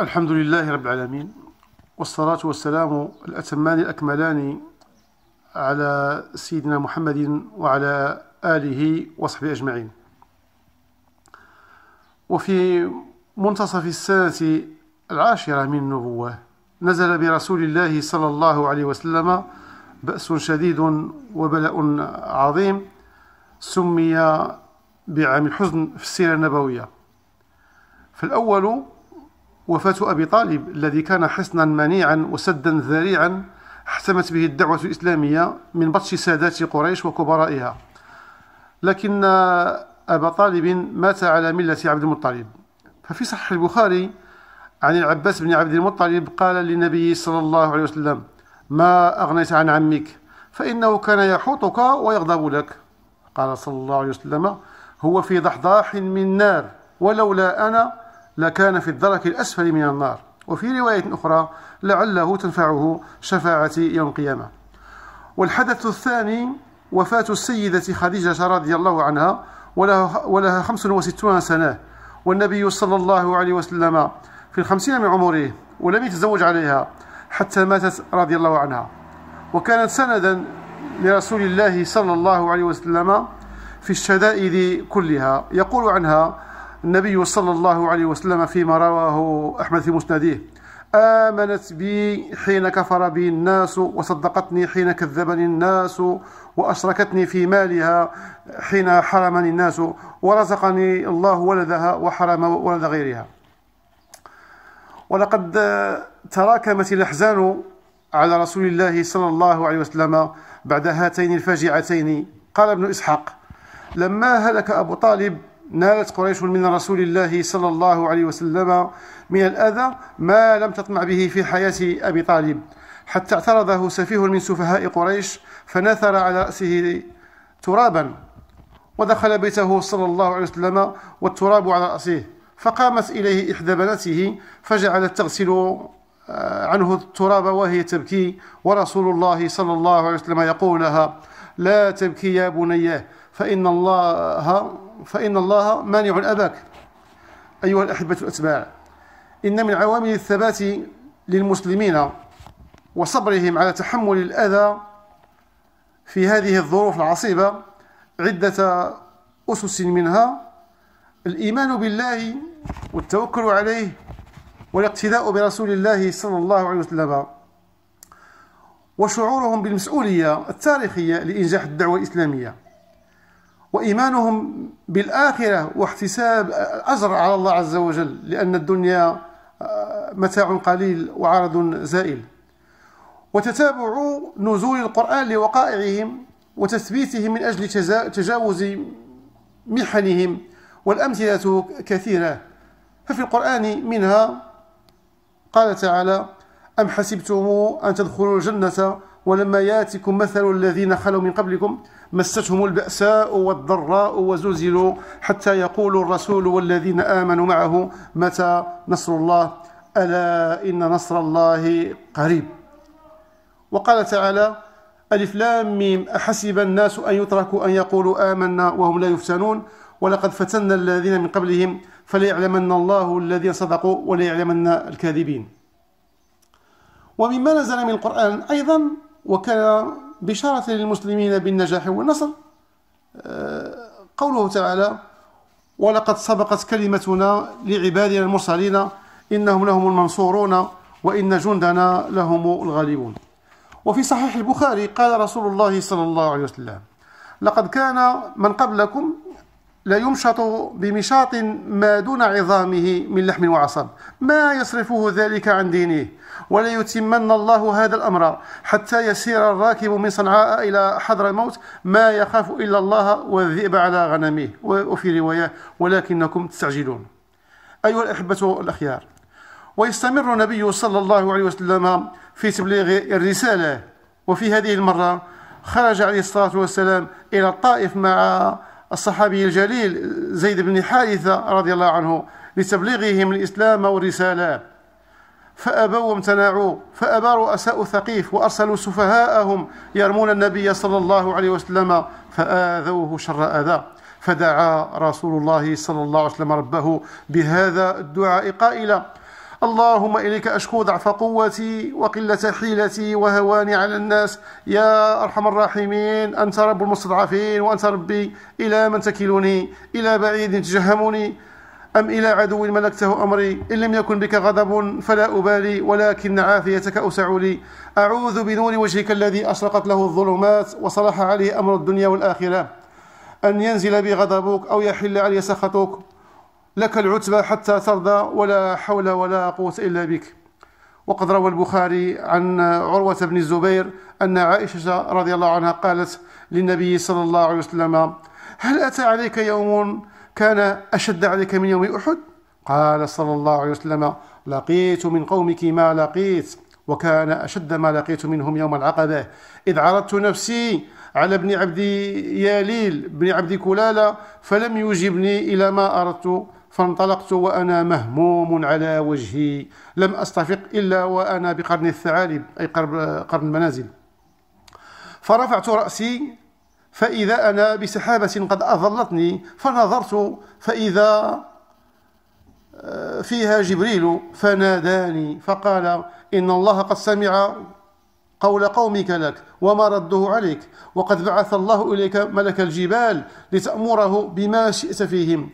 الحمد لله رب العالمين والصلاة والسلام الأتمان الأكملان على سيدنا محمد وعلى آله وصحبه أجمعين وفي منتصف السنة العاشرة من النبوة نزل برسول الله صلى الله عليه وسلم بأس شديد وبلاء عظيم سمي بعام الحزن في السيرة النبوية فالأول وفاة أبي طالب الذي كان حصنا منيعا وسدا ذريعا احتمت به الدعوة الإسلامية من بطش سادات قريش وكبرائها لكن أبا طالب مات على ملة عبد المطلب ففي صحيح البخاري عن العباس بن عبد المطلب قال للنبي صلى الله عليه وسلم ما أغنيت عن عمك فإنه كان يحوطك ويغضب لك قال صلى الله عليه وسلم هو في ضحضاح من نار ولولا أنا لكان في الدرك الأسفل من النار وفي رواية أخرى لعله تنفعه شفاعتي يوم القيامة والحدث الثاني وفاة السيدة خديجة رضي الله عنها ولها, ولها 65 سنة والنبي صلى الله عليه وسلم في الخمسين من عمره ولم يتزوج عليها حتى ماتت رضي الله عنها وكانت سندا لرسول الله صلى الله عليه وسلم في الشدائد كلها يقول عنها النبي صلى الله عليه وسلم فيما رواه أحمد في مسنده آمنت بي حين كفر بي الناس وصدقتني حين كذبني الناس وأشركتني في مالها حين حرمني الناس ورزقني الله ولدها وحرم ولد غيرها ولقد تراكمت الأحزان على رسول الله صلى الله عليه وسلم بعد هاتين الفاجعتين قال ابن إسحاق لما هلك أبو طالب نالت قريش من رسول الله صلى الله عليه وسلم من الأذى ما لم تطمع به في حياة أبي طالب حتى اعترضه سفيه من سفهاء قريش فنثر على رأسه ترابا ودخل بيته صلى الله عليه وسلم والتراب على رأسه فقامت إليه إحدى بناته فجعلت تغسل آه، عنه التراب وهي تبكي ورسول الله صلى الله عليه وسلم يقول لها لا تبكي يا بنيه فإن الله فإن الله مانع أباك أيها الأحبة الأتباع إن من عوامل الثبات للمسلمين وصبرهم على تحمل الأذى في هذه الظروف العصيبة عدة أسس منها الإيمان بالله والتوكل عليه والاقتداء برسول الله صلى الله عليه وسلم وشعورهم بالمسؤولية التاريخية لإنجاح الدعوة الإسلامية وإيمانهم بالآخرة واحتساب الأجر على الله عز وجل لأن الدنيا آه، متاع قليل وعرض زائل وتتابع نزول القرآن لوقائعهم وتثبيته من أجل تجاوز محنهم والأمثلة كثيرة ففي القرآن منها قال تعالى أم حسبتم أن تدخلوا الجنة ولما ياتكم مثل الذين خلوا من قبلكم مستهم البأساء والضراء وزلزلوا حتى يقول الرسول والذين آمنوا معه متى نصر الله ألا إن نصر الله قريب وقال تعالى ألف لام ميم أحسب الناس أن يتركوا أن يقولوا آمنا وهم لا يفتنون ولقد فتنا الذين من قبلهم فليعلمن الله الذين صدقوا وليعلمن الكاذبين ومما نزل من القرآن أيضا وكان بشارة للمسلمين بالنجاح والنصر آه، قوله تعالى ولقد سبقت كلمتنا لعبادنا المرسلين إنهم لهم المنصورون وإن جندنا لهم الغالبون وفي صحيح البخاري قال رسول الله صلى الله عليه وسلم لقد كان من قبلكم لا يمشط بمشاط ما دون عظامه من لحم وعصب ما يصرفه ذلك عن دينه ولا يتمن الله هذا الأمر حتى يسير الراكب من صنعاء إلى حضر الموت ما يخاف إلا الله والذئب على غنمه وفي رواية ولكنكم تستعجلون أيها الأحبة الأخيار ويستمر النبي صلى الله عليه وسلم في تبليغ الرسالة وفي هذه المرة خرج عليه الصلاة والسلام إلى الطائف مع الصحابي الجليل زيد بن حارثة رضي الله عنه لتبليغهم الإسلام والرسالة فأبوا وامتنعوا فأبى رؤساء ثقيف وأرسلوا سفهاءهم يرمون النبي صلى الله عليه وسلم فآذوه شر أذى فدعا رسول الله صلى الله عليه وسلم ربه بهذا الدعاء قائلا اللهم إليك أشكو ضعف قوتي وقلة حيلتي وهواني على الناس يا أرحم الراحمين أنت رب المستضعفين وأنت ربي إلى من تكلني إلى بعيد تجهمني أم إلى عدو ملكته أمري إن لم يكن بك غضب فلا أبالي ولكن عافيتك أوسع لي أعوذ بنور وجهك الذي أشرقت له الظلمات وصلح عليه أمر الدنيا والآخرة أن ينزل بي غضبك أو يحل علي سخطك لك العتبى حتى ترضى ولا حول ولا قوة إلا بك وقد روى البخاري عن عروة بن الزبير أن عائشة رضي الله عنها قالت للنبي صلى الله عليه وسلم هل أتى عليك يوم كان أشد عليك من يوم أحد؟ قال صلى الله عليه وسلم لقيت من قومك ما لقيت وكان أشد ما لقيت منهم يوم العقبة إذ عرضت نفسي على ابن عبد ياليل بن عبد كلالة فلم يجبني إلى ما أردت فانطلقت وأنا مهموم على وجهي لم أستفق إلا وأنا بقرن الثعالب أي قرن المنازل فرفعت رأسي فإذا أنا بسحابة قد أظلتني فنظرت فإذا آه، فيها جبريل فناداني فقال إن الله قد سمع قول قومك لك وما رده عليك وقد بعث الله إليك ملك الجبال لتأمره بما شئت فيهم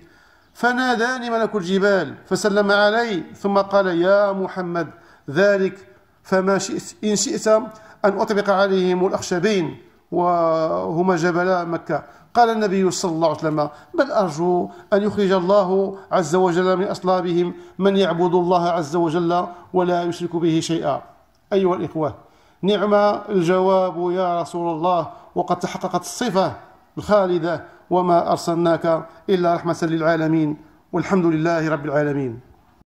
فناداني ملك الجبال فسلم علي ثم قال يا محمد ذلك فما شئت إن شئت أن أطبق عليهم الأخشبين وهما جبلا مكة قال النبي صلى الله عليه وسلم بل أرجو أن يخرج الله عز وجل من أصلابهم من يعبد الله عز وجل ولا يشرك به شيئا أيها الإخوة نعم الجواب يا رسول الله وقد تحققت الصفة الخالدة وما أرسلناك إلا رحمة للعالمين والحمد لله رب العالمين